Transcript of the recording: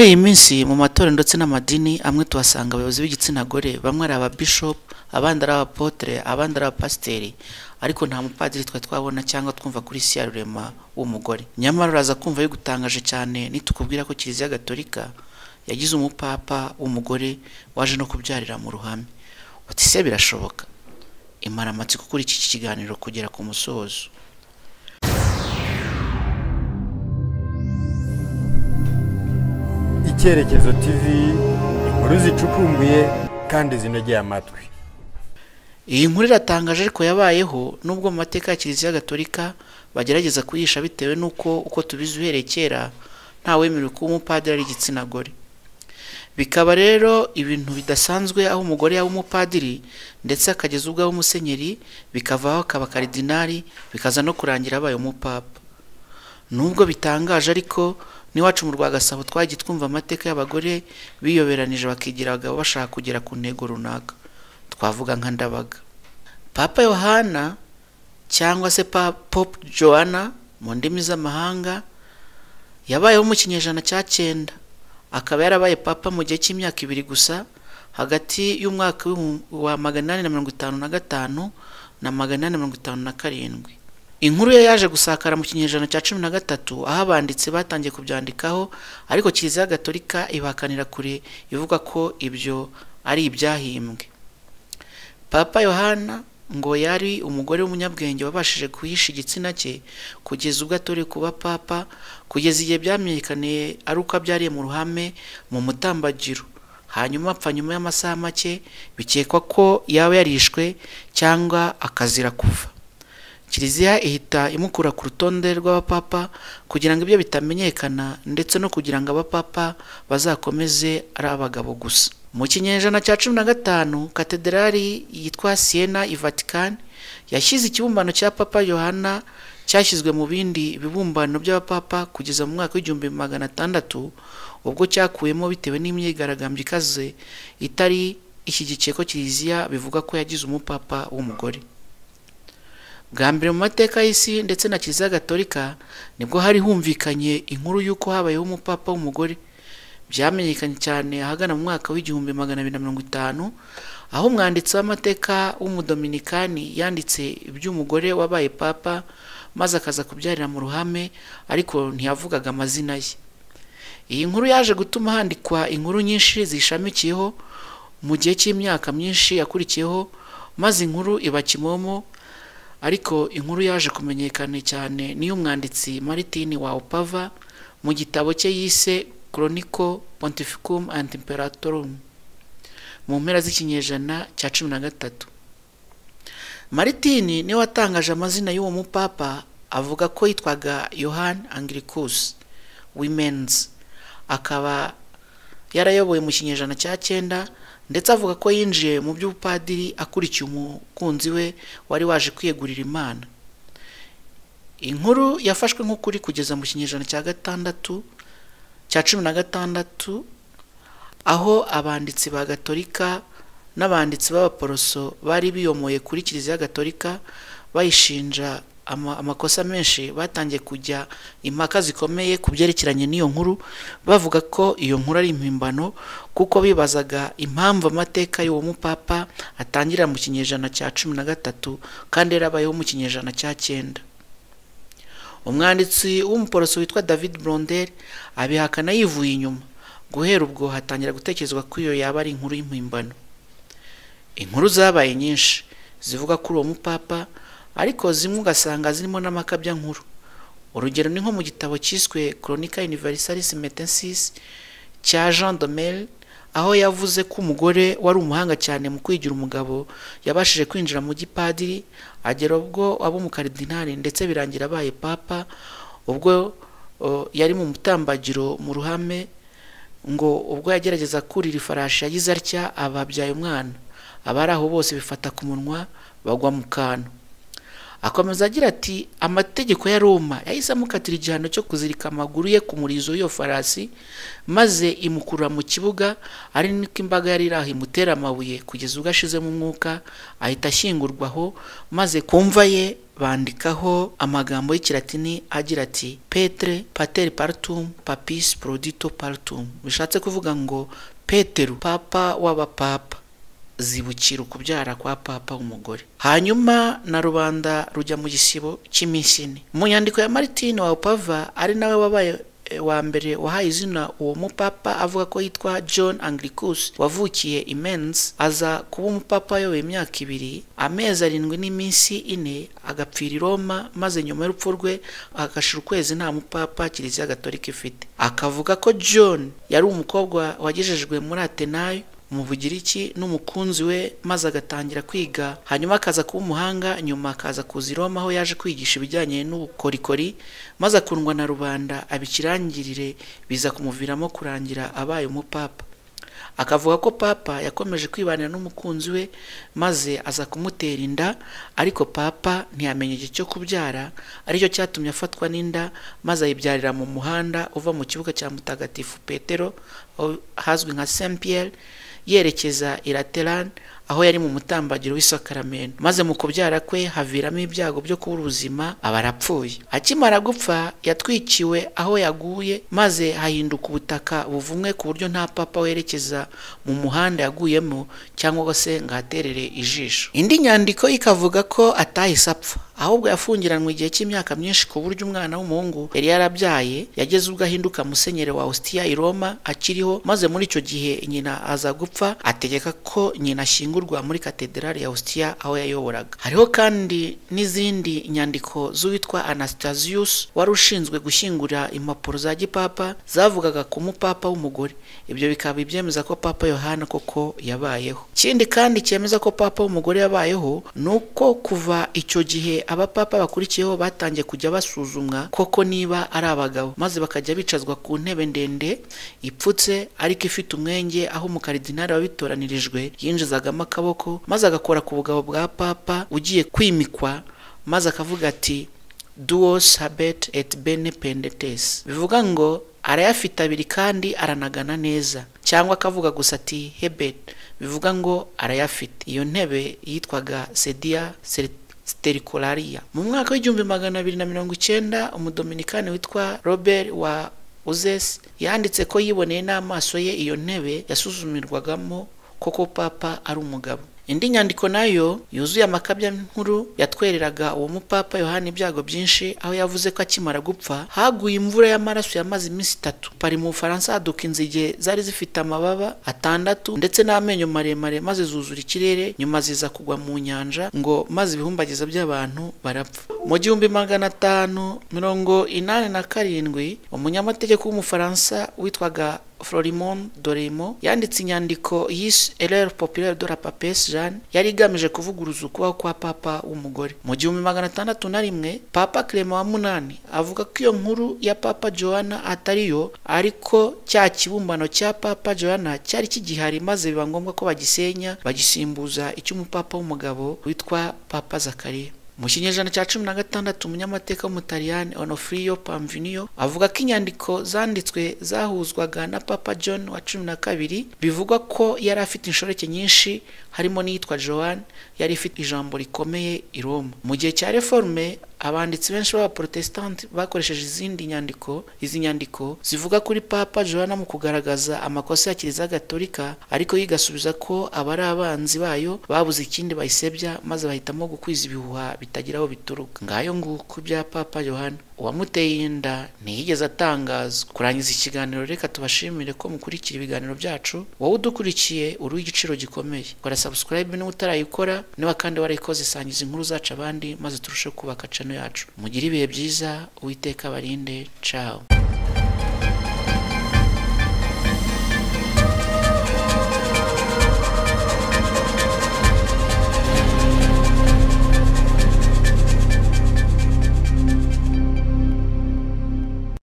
muri iyi minsi mu matorero ndetse n'amadini amwe tuhasanga abayobozi b'igitsina gore bamwe ari ababishopu abandi ari abapotere abandi ari abapasiteri ariko nta mupadiri twari twabona cyangwa twumva kuri siya rurema w'umugore nyamara uraza kumva bigutangaje cyane nitukubwira ko kiliziya gatolika yagize umupapa w'umugore waje no kubyarira mu ruhame uti birashoboka imara amatsiko kuri iki kiganiro kugera ku musozo icyerekezo tv inkuru zicukumbuye kandi zinogeye amatwi iyi nkuru iratangaje ariko yabayeho nubwo mu mateka ya kiliziya gatolika bagerageza kuyihisha bitewe n'uko uko tubizi uhereye kera ntawemerewe kuba umupadiri ari igitsina gore bikaba rero ibintu bidasanzwe aho umugore yaba umupadiri ndetse akageza ubwo aba umusenyeri bikavaho akaba karidinari bikaza no kurangira abaye umupapa nubwo bitangaje ariko n'iwacu mu rwagasabo twagiye twumva amateka y'abagore biyoberanije bakigira abagabo bashaka kugera ku ntego runaka twavuga nka ndabaga papa yohana cyangwa se pop joanna mu ndimi z'amahanga yabayeho mu kinyejana cya cyenda akaba yarabaye papa mu gihe cy'imyaka ibiri gusa hagati y'umwaka wa magana inani na mirongo itanu na gatanu na magana inani mirongo itanu na karindwi inkuru ye yaje gusakara mu kinyejana cya cumi na gatatu aho abanditsi batangiye kubyandikaho ariko kiliziya gatolika ibakanira kure ivuga ko ibyo ari ibyahimbwe papa yohana ngo yari umugore w'umunyabwenge wabashije guhisha igitsina cye kugeza ubwo atore kuba papa kugeza igihe byamenyekaniye ari uko abyariye mu ruhame mu mutambagiro hanyuma apfa nyuma y'amasaha make bikekwa ko yaba yarishwe cyangwa akazira kuva kiliziya ihita imukura ku rutonde rw'abapapa kugira ngo ibyo bitamenyekana ndetse no kugira ngo abapapa bazakomeze ari abagabo gusa mu kinyejana cya cumi na gatanu katederari yitwa siena i vatican yashyize ikibumbano cya papa yohana cyashyizwe mu bindi bibumbano by'abapapa kugeza mu mwaka w'igihumbi magana atandatu ubwo cyakuwemo bitewe n'imyigaragambyo ikaze itari ishyigikiye ko kiliziya bivuga ko yagize umupapa w'umugore bwa mbere mu mateka y'isi ndetse na kiliziya gatolika nibwo hari humvikanye inkuru y'uko habayeho umupapa w'umugore byamenyekanye cyane ahagana mu mwaka w'igihumbi magana abiri na mirongo itanu aho umwanditsi w'amateka w'umudominikani yanditse iby'umugore wabaye papa maze akaza kubyarira mu ruhame ariko ntiyavugaga amazina ye iyi nkuru yaje gutuma handikwa inkuru nyinshi zishamikiyeho mu gihe cy'imyaka myinshi yakurikiyeho maze inkuru iba kimomo ariko inkuru yaje kumenyekana cyane n'iy'umwanditsi maritini wa upava mu gitabo cye yise koroniko pontificum and mu mpera z'ikinyejana cya cumi na gatatu maritini niwe watangaje amazina y'uwo mupapa avuga ko yitwaga yohani angiricus wimenzi akaba yarayoboye mu kinyejana cya cyenda ndetse avuga ko yinjiye mu by'ubupadiri akurikiye umukunzi we wari waje kwiyegurira imana inkuru yafashwe nk'ukuri kugeza mu kinyejana cya gatandatu cya cumi na gatandatu aho abanditsi ba gatolika n'abanditsi b'abaporoso bari biyomoye kuri kiliziya gatolika bayishinja amakosa menshi batangiye kujya impaka zikomeye ku byerekeranye n'iyo nkuru bavuga ko iyo nkuru ari impimbano kuko bibazaga impamvu amateka y'uwo mupapa atangira mu kinyejana cya cumi na gatatu kandi yarabayeho mu kinyejana cya cyenda umwanditsi w'umuporoso witwa david blondel abihakana yivuye inyuma guhera ubwo hatangira gutekerezwa ko iyo yaba ari inkuru y'impimbano inkuru zabaye nyinshi zivuga kuri uwo mupapa ariko zimwe ugasanga zirimo n'amakabya nkuru urugero ni nko mu gitabo cyiswe coronica universalis metensis cya jean domel aho yavuze ko umugore wari umuhanga cyane mu kwigira umugabo yabashije kwinjira mu gipadiri agera ubwo aba umukaridinari ndetse birangira abaye papa ubwo yari mu mutambagiro mu ruhame ngo ubwo yagerageza kurira ifarashi yagize atya ababyaye umwana abari aho bose bifata ku munwa bagwa mu kantu akomeza agira ati amategeko ya roma yahise amukatira igihano cyo kuzirika amaguru ye ku murizo w'iyo farasi maze imukurura mu kibuga ari niko imbaga yari iri aho imutera amabuye kugeza ubwo ashizemo umwuka ahita ashyingurwa maze ku kumva ye bandikaho amagambo y'ikiratini agira ati “Petre, pater partum, Papis, Prodito partum” bishatse kuvuga ngo peteru papa w'abapapa zibukira ukubyara kwa papa umugore hanyuma na rubanda rujya mu gisibo cy'iminsi ine mu nyandiko ya maritine wa upava ari nawe wabaye eh, wa mbere wahaye izina uwo mupapa avuga ko yitwa john anglicus wavukiye imensi aza kuba umupapa ayoboye imyaka ibiri amezi arindwi n'iminsi ine agapfira i roma maze nyuma y'urupfu rwe agashira ukwezi nta mupapa kiliziya gatolika ifite akavuga ko john yari umukobwa wagejejwe muri atenayo umuvugiriki n'umukunzi we maze agatangira kwiga hanyuma akaza kuba umuhanga nyuma akaza kuza i roma aho yaje kwigisha ibijyanye n'ubukorikori maze akundwa na rubanda abikirangirire biza kumuviramo kurangira abaye umupapa akavuga ko papa yakomeje kwibanira n'umukunzi we maze aza kumutera inda ariko papa ntiyamenye igihe cyo kubyara aricyo cyatumye afatwa n'inda maze ayibyarira mu muhanda uva mu kibuga cya mutagatifu petero hazwi nka saint pierre yerekeza i laterane aho yari mu mutambagiro w'isakaramento maze mu kubyara kwe haviramo ibyago byo kubura ubuzima aba arapfuye akimara gupfa yatwikiwe aho yaguye maze hahinduka ubutaka buvumwe ku buryo nta papa werekeza mu muhanda yaguyemo cyangwa se ngo ahaterere ijisho indi nyandiko ikavuga ko atahise apfa ahubwo yafungiranwe igihe cy'imyaka myinshi ku buryo umwana w'umuhungu yari yarabyaye yageze ubwo ahinduka musenyeri wa Ostia i Roma akiriho maze muri icyo gihe nyina aza gupfa ategeka ko nyina ashyingura ivugurwa muri katedrali ya Ostia aho yayoboraga hariho kandi n'izindi nyandiko z'uwitwa Anastasius wari ushinzwe gushyingura impapuro za gipapa zavugaga ku mupapa w'umugore ibyo bikaba ibyemeza ko papa yohana koko yabayeho ikindi kandi cyemeza ko papa w'umugore yabayeho ni uko kuva icyo gihe abapapa bakurikiyeho batangiye kujya basuzumwa koko niba ari abagabo maze bakajya bicazwa ku ntebe ndende ipfutse ariko ifite umwenge aho umukardinali wabitoranirijwe yinjizagamo akaboko maze agakora ku bugabo bwa papa ugiye kwimikwa maze akavuga ati duwos habet et bene pendetesi bivuga ngo arayafite abiri kandi aranagana neza cyangwa akavuga gusa ati hebet bivuga ngo arayafite iyo ntebe yitwaga sediya sterikolariya mu mwaka w'igihumbi magana abiri na mirongo icyenda umudominikani witwa robert wa uzesi yanditse ko yiboneye n'amaso ye iyo ntebe yasuzumirwagamo koko papa ari umugabo indi nyandiko nayo yuzuye amakabya nkuru yatwereraga uwo mupapa yohana ibyago byinshi aho yavuze ko akimara gupfa haguye imvura y'amaraso yamaze iminsi itatu pari mu bufaransa haduka inzige zari zifite amababa atandatu ndetse n'amenyo maremare maze zuzura ikirere nyuma ziza kugwa mu nyanja ngo maze ibihumbagiza by'abantu barapfa mu gihumbi magana atanu mirongo inani na karindwi umunyamategeko w'umufaransa witwaga florimon doremo yanditse inyandiko yishe ereri popirere de la papesi jeanne yari igamije kuvuguruza ukubaho kwa papa w'umugore mu gihumbi magana atandatu na rimwe papa Clement wa munani avuga ko iyo nkuru ya papa johanna atari yo ariko cya kibumbano cya papa johanna cyari kigihari maze biba ngombwa ko bagisenya bagisimbuza icy'umupapa w'umugabo witwa papa zakariya mu kinyejana cya cumi na gatandatu umunyamateka w'umutaliyani onofuriyo pamviniyo avuga ko inyandiko zanditswe zahuzwaga na papa john wa cumi na kabiri bivugwa ko yari afite inshoreke nyinshi harimo n'iyitwa joan yari ifite ijambo rikomeye i roma mu gihe cya reforme abanditsi benshi b'abaporotesitanti bakoresheje izindi nyandiko izi nyandiko zivuga kuri papa joana mu kugaragaza amakosa ya kiliziya gatolika ariko yigasubiza ko abari abanzi bayo babuze ikindi bayisebya maze bahitamo gukwiza ibihuha bitagira aho bituruka ngayo nguko ibya papa yohana uwamuteye inda ntiyigeze atangaza kurangiza ikiganiro reka tubashimire ko mukurikira ibiganiro byacu wowe udukurikiye uri igiciro gikomeye kora subscribe niba utarayikora niba kandi warayikoze sangiza inkuru zacu abandi maze turusheho kubaka cano yacu mugire ibihe byiza uwiteka barinde cawo